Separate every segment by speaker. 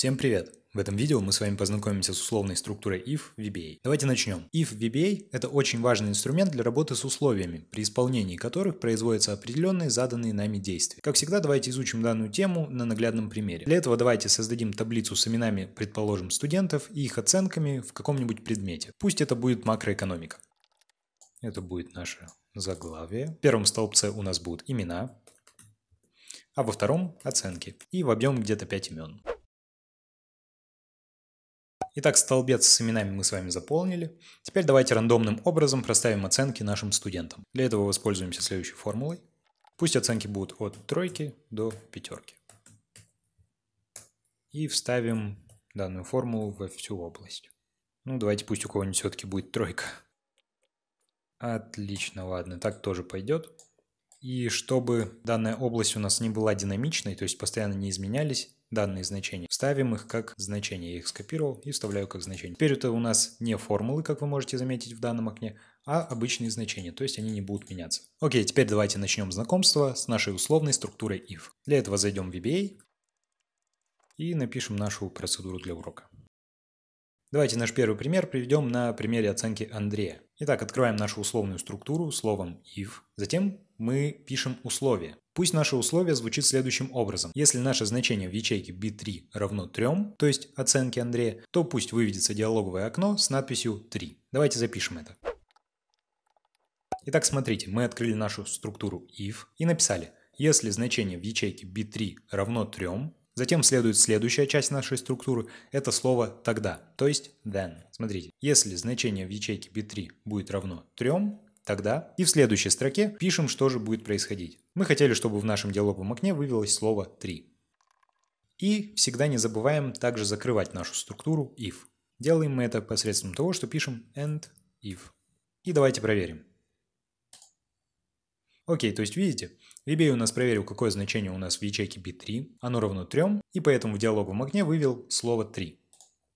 Speaker 1: Всем привет! В этом видео мы с вами познакомимся с условной структурой if VBA. Давайте начнем. If VBA – это очень важный инструмент для работы с условиями, при исполнении которых производятся определенные заданные нами действия. Как всегда, давайте изучим данную тему на наглядном примере. Для этого давайте создадим таблицу с именами, предположим, студентов и их оценками в каком-нибудь предмете. Пусть это будет макроэкономика. Это будет наше заглавие. В первом столбце у нас будут имена, а во втором – оценки. И вобьем где-то 5 имен. Итак, столбец с именами мы с вами заполнили. Теперь давайте рандомным образом проставим оценки нашим студентам. Для этого воспользуемся следующей формулой. Пусть оценки будут от тройки до пятерки. И вставим данную формулу во всю область. Ну, давайте пусть у кого-нибудь все-таки будет тройка. Отлично, ладно, так тоже пойдет. И чтобы данная область у нас не была динамичной, то есть постоянно не изменялись данные значения, вставим их как значение. Я их скопировал и вставляю как значение. Теперь это у нас не формулы, как вы можете заметить в данном окне, а обычные значения, то есть они не будут меняться. Окей, теперь давайте начнем знакомство с нашей условной структурой if. Для этого зайдем в VBA и напишем нашу процедуру для урока. Давайте наш первый пример приведем на примере оценки Андрея. Итак, открываем нашу условную структуру словом if, затем мы пишем условие. Пусть наше условие звучит следующим образом. Если наше значение в ячейке b3 равно 3, то есть оценке Андрея, то пусть выведется диалоговое окно с надписью 3. Давайте запишем это. Итак, смотрите, мы открыли нашу структуру if и написали, если значение в ячейке b3 равно 3, Затем следует следующая часть нашей структуры, это слово «тогда», то есть «then». Смотрите, если значение в ячейке b3 будет равно 3, тогда и в следующей строке пишем, что же будет происходить. Мы хотели, чтобы в нашем диалоговом окне вывелось слово 3. И всегда не забываем также закрывать нашу структуру if. Делаем мы это посредством того, что пишем end if. И давайте проверим. Окей, то есть видите, VBA у нас проверил, какое значение у нас в ячейке B3, оно равно 3, и поэтому в диалоговом окне вывел слово 3.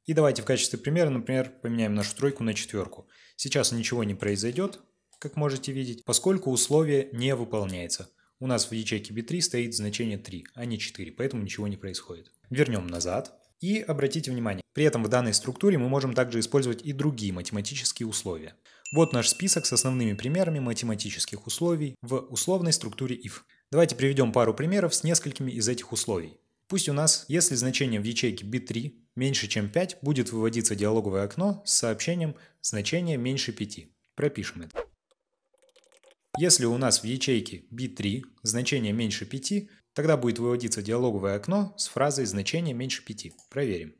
Speaker 1: И давайте в качестве примера, например, поменяем нашу тройку на четверку. Сейчас ничего не произойдет, как можете видеть, поскольку условие не выполняется. У нас в ячейке B3 стоит значение 3, а не 4, поэтому ничего не происходит. Вернем назад и обратите внимание, при этом в данной структуре мы можем также использовать и другие математические условия. Вот наш список с основными примерами математических условий в условной структуре if. Давайте приведем пару примеров с несколькими из этих условий. Пусть у нас, если значение в ячейке b3 меньше чем 5, будет выводиться диалоговое окно с сообщением значение меньше 5. Пропишем это. Если у нас в ячейке B3 значение меньше 5, тогда будет выводиться диалоговое окно с фразой «значение меньше 5». Проверим.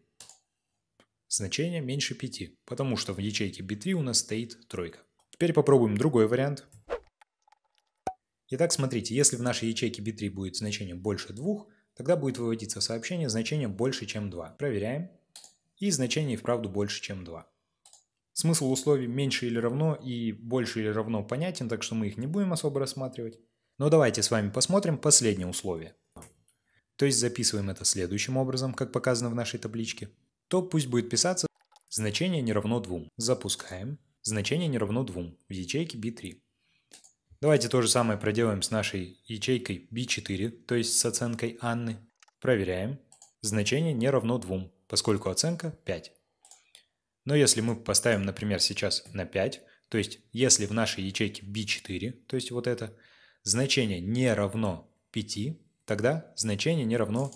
Speaker 1: Значение меньше 5, потому что в ячейке B3 у нас стоит тройка. Теперь попробуем другой вариант. Итак, смотрите, если в нашей ячейке B3 будет значение больше 2, тогда будет выводиться сообщение значение больше, чем 2. Проверяем. И значение и вправду больше, чем 2. Смысл условий меньше или равно и больше или равно понятен, так что мы их не будем особо рассматривать. Но давайте с вами посмотрим последнее условие. То есть записываем это следующим образом, как показано в нашей табличке. То пусть будет писаться значение не равно 2. Запускаем. Значение не равно 2 в ячейке B3. Давайте то же самое проделаем с нашей ячейкой B4, то есть с оценкой Анны. Проверяем. Значение не равно 2, поскольку оценка 5. Но если мы поставим, например, сейчас на 5, то есть если в нашей ячейке b4, то есть вот это, значение не равно 5, тогда значение не равно,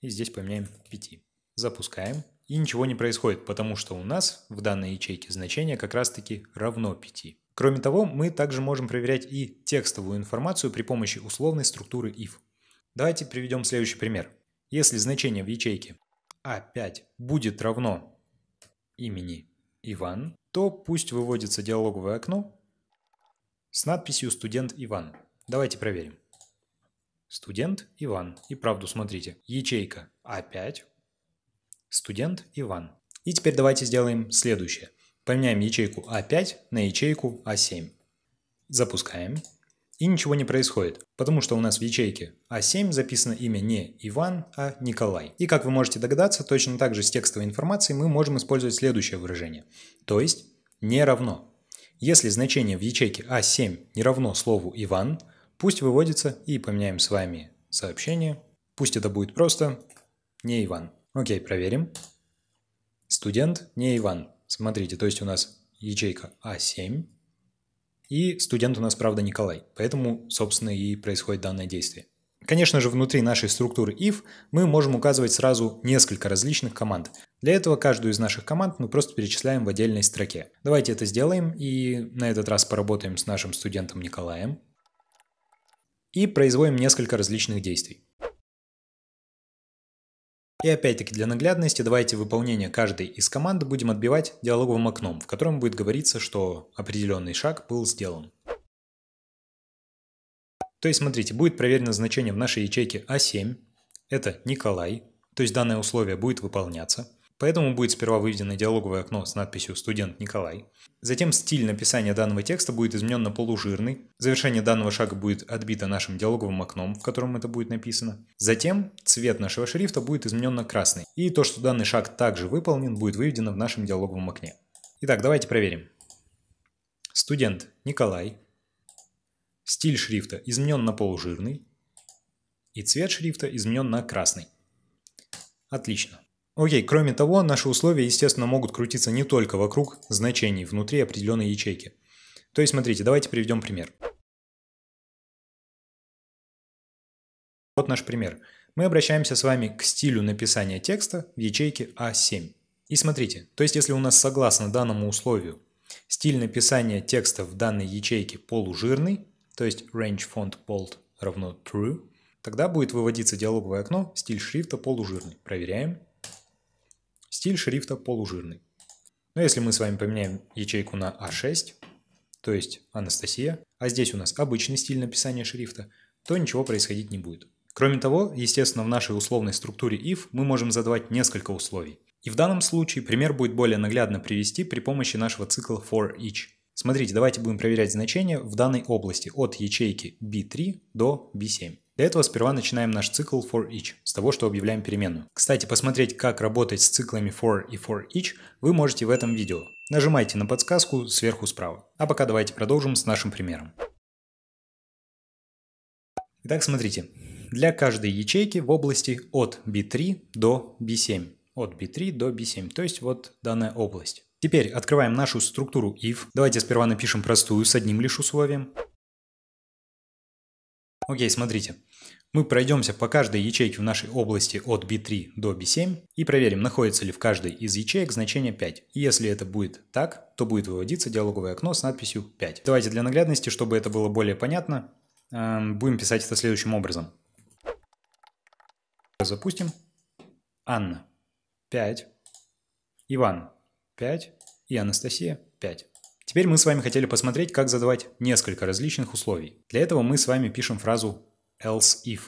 Speaker 1: и здесь поменяем 5. Запускаем, и ничего не происходит, потому что у нас в данной ячейке значение как раз-таки равно 5. Кроме того, мы также можем проверять и текстовую информацию при помощи условной структуры if. Давайте приведем следующий пример. Если значение в ячейке a5 а будет равно имени Иван, то пусть выводится диалоговое окно с надписью «Студент Иван». Давайте проверим. Студент Иван. И правду смотрите. Ячейка А5. Студент Иван. И теперь давайте сделаем следующее. Поменяем ячейку А5 на ячейку А7. Запускаем. И ничего не происходит, потому что у нас в ячейке А7 записано имя не Иван, а Николай. И как вы можете догадаться, точно так же с текстовой информацией мы можем использовать следующее выражение, то есть не равно. Если значение в ячейке А7 не равно слову Иван, пусть выводится и поменяем с вами сообщение. Пусть это будет просто не Иван. Окей, проверим. Студент не Иван. Смотрите, то есть у нас ячейка А7 и студент у нас, правда, Николай. Поэтому, собственно, и происходит данное действие. Конечно же, внутри нашей структуры if мы можем указывать сразу несколько различных команд. Для этого каждую из наших команд мы просто перечисляем в отдельной строке. Давайте это сделаем и на этот раз поработаем с нашим студентом Николаем. И производим несколько различных действий. И опять-таки для наглядности давайте выполнение каждой из команд будем отбивать диалоговым окном, в котором будет говориться, что определенный шаг был сделан. То есть смотрите, будет проверено значение в нашей ячейке А7, это Николай, то есть данное условие будет выполняться. Поэтому будет сперва выведено диалоговое окно с надписью «Студент Николай». Затем стиль написания данного текста будет изменен на полужирный. Завершение данного шага будет отбито нашим диалоговым окном, в котором это будет написано. Затем цвет нашего шрифта будет изменен на красный. И то, что данный шаг также выполнен, будет выведено в нашем диалоговом окне. Итак, давайте проверим. Студент Николай. Стиль шрифта изменен на полужирный. И цвет шрифта изменен на красный. Отлично. Окей, кроме того, наши условия, естественно, могут крутиться не только вокруг значений внутри определенной ячейки. То есть, смотрите, давайте приведем пример. Вот наш пример. Мы обращаемся с вами к стилю написания текста в ячейке А7. И смотрите, то есть если у нас согласно данному условию стиль написания текста в данной ячейке полужирный, то есть range font bold равно true, тогда будет выводиться диалоговое окно стиль шрифта полужирный. Проверяем. Стиль шрифта полужирный. Но если мы с вами поменяем ячейку на А6, то есть Анастасия, а здесь у нас обычный стиль написания шрифта, то ничего происходить не будет. Кроме того, естественно, в нашей условной структуре if мы можем задавать несколько условий. И в данном случае пример будет более наглядно привести при помощи нашего цикла for each. Смотрите, давайте будем проверять значения в данной области от ячейки b3 до b7. Для этого сперва начинаем наш цикл for each, с того, что объявляем переменную. Кстати, посмотреть, как работать с циклами for и for each, вы можете в этом видео. Нажимайте на подсказку сверху справа. А пока давайте продолжим с нашим примером. Итак, смотрите. Для каждой ячейки в области от B3 до B7. От B3 до B7, то есть вот данная область. Теперь открываем нашу структуру if. Давайте сперва напишем простую с одним лишь условием. Окей, смотрите. Мы пройдемся по каждой ячейке в нашей области от B3 до B7 и проверим, находится ли в каждой из ячеек значение 5. И если это будет так, то будет выводиться диалоговое окно с надписью 5. Давайте для наглядности, чтобы это было более понятно, эм, будем писать это следующим образом. Запустим. Анна 5, Иван 5 и Анастасия 5. Теперь мы с вами хотели посмотреть, как задавать несколько различных условий. Для этого мы с вами пишем фразу else if.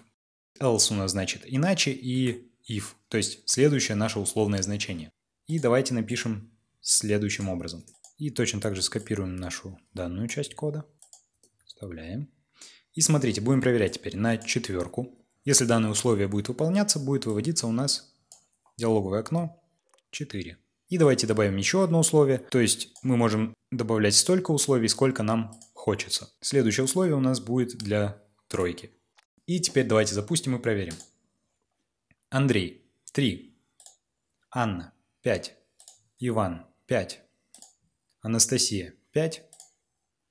Speaker 1: Else у нас значит иначе и if, то есть следующее наше условное значение. И давайте напишем следующим образом. И точно так же скопируем нашу данную часть кода. Вставляем. И смотрите, будем проверять теперь на четверку. Если данное условие будет выполняться, будет выводиться у нас диалоговое окно 4. И давайте добавим еще одно условие, то есть мы можем добавлять столько условий, сколько нам хочется. Следующее условие у нас будет для тройки. И теперь давайте запустим и проверим. Андрей 3, Анна 5, Иван 5, Анастасия 5,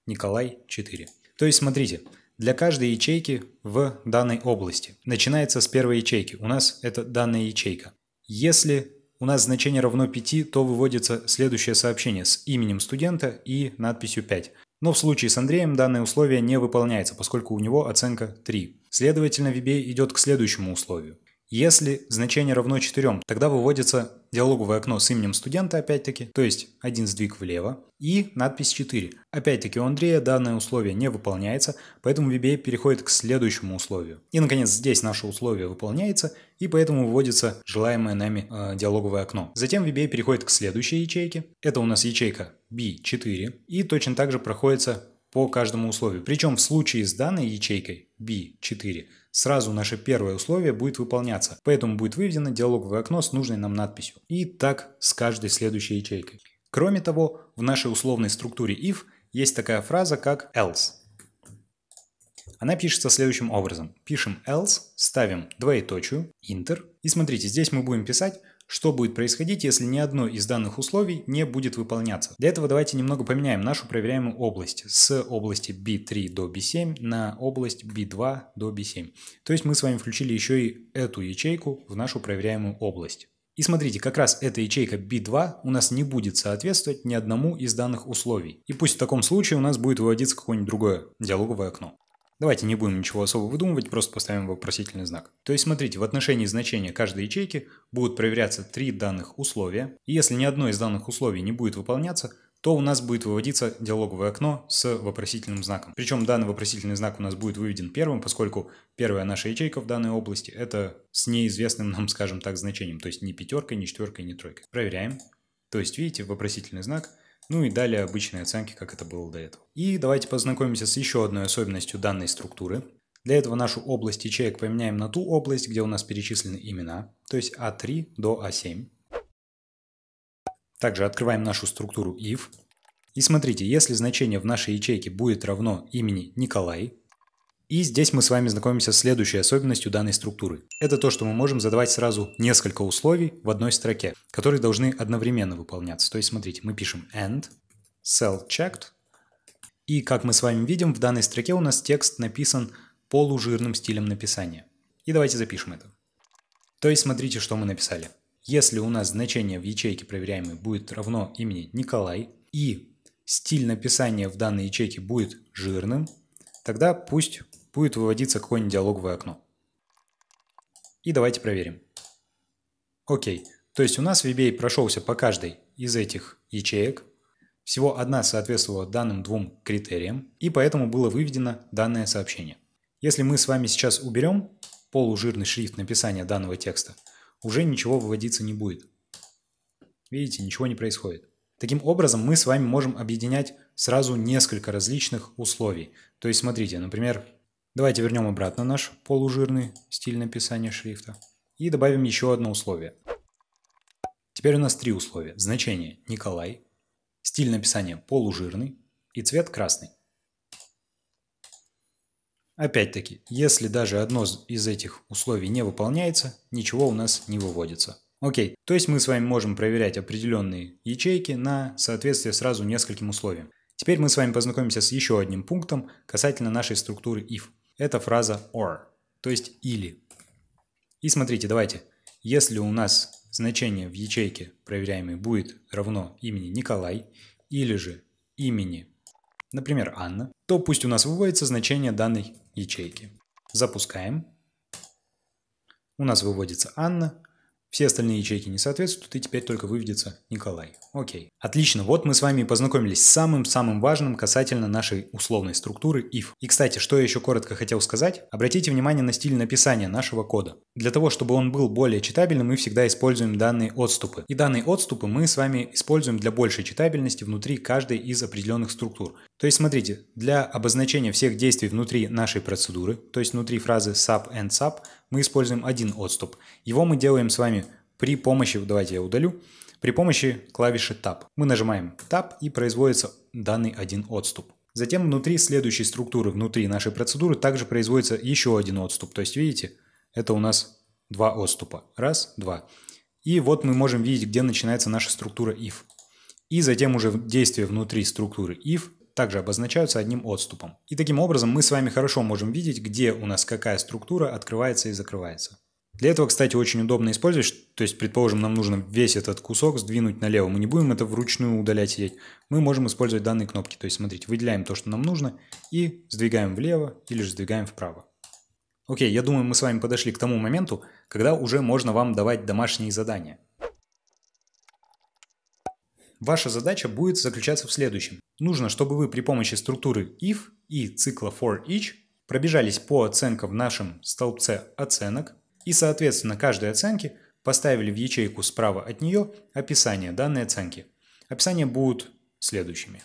Speaker 1: Николай 4. То есть смотрите, для каждой ячейки в данной области начинается с первой ячейки. У нас это данная ячейка. Если у нас значение равно 5, то выводится следующее сообщение с именем студента и надписью 5. Но в случае с Андреем данное условие не выполняется, поскольку у него оценка 3. Следовательно, VBA идет к следующему условию. Если значение равно 4, тогда выводится диалоговое окно с именем студента опять-таки, то есть один сдвиг влево и надпись 4. Опять-таки у Андрея данное условие не выполняется, поэтому VBA переходит к следующему условию. И, наконец, здесь наше условие выполняется, и поэтому выводится желаемое нами э, диалоговое окно. Затем VBA переходит к следующей ячейке. Это у нас ячейка B4, и точно так же проходится по каждому условию. Причем в случае с данной ячейкой B4. Сразу наше первое условие будет выполняться, поэтому будет выведено диалоговое окно с нужной нам надписью. И так с каждой следующей ячейкой. Кроме того, в нашей условной структуре if есть такая фраза, как else. Она пишется следующим образом. Пишем else, ставим двоеточие, enter. И смотрите, здесь мы будем писать что будет происходить, если ни одно из данных условий не будет выполняться? Для этого давайте немного поменяем нашу проверяемую область с области B3 до B7 на область B2 до B7. То есть мы с вами включили еще и эту ячейку в нашу проверяемую область. И смотрите, как раз эта ячейка B2 у нас не будет соответствовать ни одному из данных условий. И пусть в таком случае у нас будет выводиться какое-нибудь другое диалоговое окно. Давайте не будем ничего особо выдумывать, просто поставим вопросительный знак. То есть смотрите, в отношении значения каждой ячейки будут проверяться три данных условия. И если ни одно из данных условий не будет выполняться, то у нас будет выводиться диалоговое окно с вопросительным знаком. Причем данный вопросительный знак у нас будет выведен первым, поскольку первая наша ячейка в данной области – это с неизвестным нам, скажем так, значением. То есть не пятеркой, не четверкой, не тройкой. Проверяем. То есть, видите, вопросительный знак – ну и далее обычные оценки, как это было до этого. И давайте познакомимся с еще одной особенностью данной структуры. Для этого нашу область ячеек поменяем на ту область, где у нас перечислены имена, то есть А3 до А7. Также открываем нашу структуру if. И смотрите, если значение в нашей ячейке будет равно имени Николай, и здесь мы с вами знакомимся с следующей особенностью данной структуры. Это то, что мы можем задавать сразу несколько условий в одной строке, которые должны одновременно выполняться. То есть, смотрите, мы пишем and, cell checked, и как мы с вами видим, в данной строке у нас текст написан полужирным стилем написания. И давайте запишем это. То есть смотрите, что мы написали. Если у нас значение в ячейке проверяемой будет равно имени Николай, и стиль написания в данной ячейке будет жирным, тогда пусть будет выводиться какое-нибудь диалоговое окно. И давайте проверим. Окей, то есть у нас VBA прошелся по каждой из этих ячеек. Всего одна соответствовала данным двум критериям, и поэтому было выведено данное сообщение. Если мы с вами сейчас уберем полужирный шрифт написания данного текста, уже ничего выводиться не будет. Видите, ничего не происходит. Таким образом, мы с вами можем объединять сразу несколько различных условий. То есть, смотрите, например, Давайте вернем обратно наш полужирный стиль написания шрифта и добавим еще одно условие. Теперь у нас три условия. Значение Николай, стиль написания полужирный и цвет красный. Опять-таки, если даже одно из этих условий не выполняется, ничего у нас не выводится. Окей, то есть мы с вами можем проверять определенные ячейки на соответствие сразу нескольким условиям. Теперь мы с вами познакомимся с еще одним пунктом касательно нашей структуры if это фраза or, то есть или. И смотрите, давайте, если у нас значение в ячейке проверяемой будет равно имени Николай или же имени, например, Анна, то пусть у нас выводится значение данной ячейки. Запускаем. У нас выводится Анна, все остальные ячейки не соответствуют, и теперь только выведется Николай. Окей. Отлично, вот мы с вами и познакомились с самым-самым важным касательно нашей условной структуры if. И, кстати, что я еще коротко хотел сказать, обратите внимание на стиль написания нашего кода. Для того, чтобы он был более читабельным, мы всегда используем данные отступы. И данные отступы мы с вами используем для большей читабельности внутри каждой из определенных структур. То есть, смотрите, для обозначения всех действий внутри нашей процедуры, то есть внутри фразы sub and sub, мы используем один отступ. Его мы делаем с вами при помощи, давайте я удалю, при помощи клавиши Tab. Мы нажимаем Tab и производится данный один отступ. Затем внутри следующей структуры, внутри нашей процедуры также производится еще один отступ. То есть, видите, это у нас два отступа. Раз, два. И вот мы можем видеть, где начинается наша структура if. И затем уже действие внутри структуры if также обозначаются одним отступом. И таким образом мы с вами хорошо можем видеть, где у нас какая структура открывается и закрывается. Для этого, кстати, очень удобно использовать, то есть, предположим, нам нужно весь этот кусок сдвинуть налево, мы не будем это вручную удалять сидеть, мы можем использовать данные кнопки, то есть, смотрите, выделяем то, что нам нужно, и сдвигаем влево или же сдвигаем вправо. Окей, я думаю, мы с вами подошли к тому моменту, когда уже можно вам давать домашние задания. Ваша задача будет заключаться в следующем. Нужно, чтобы вы при помощи структуры if и цикла for each пробежались по оценкам в нашем столбце оценок и, соответственно, каждой оценке поставили в ячейку справа от нее описание данной оценки. Описания будут следующими.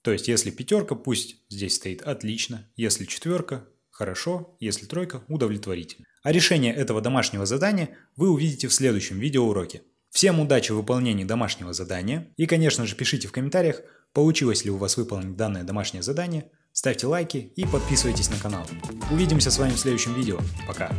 Speaker 1: То есть, если пятерка, пусть здесь стоит отлично, если четверка, хорошо, если тройка, удовлетворительно. А решение этого домашнего задания вы увидите в следующем видеоуроке. Всем удачи в выполнении домашнего задания. И, конечно же, пишите в комментариях, получилось ли у вас выполнить данное домашнее задание. Ставьте лайки и подписывайтесь на канал. Увидимся с вами в следующем видео. Пока.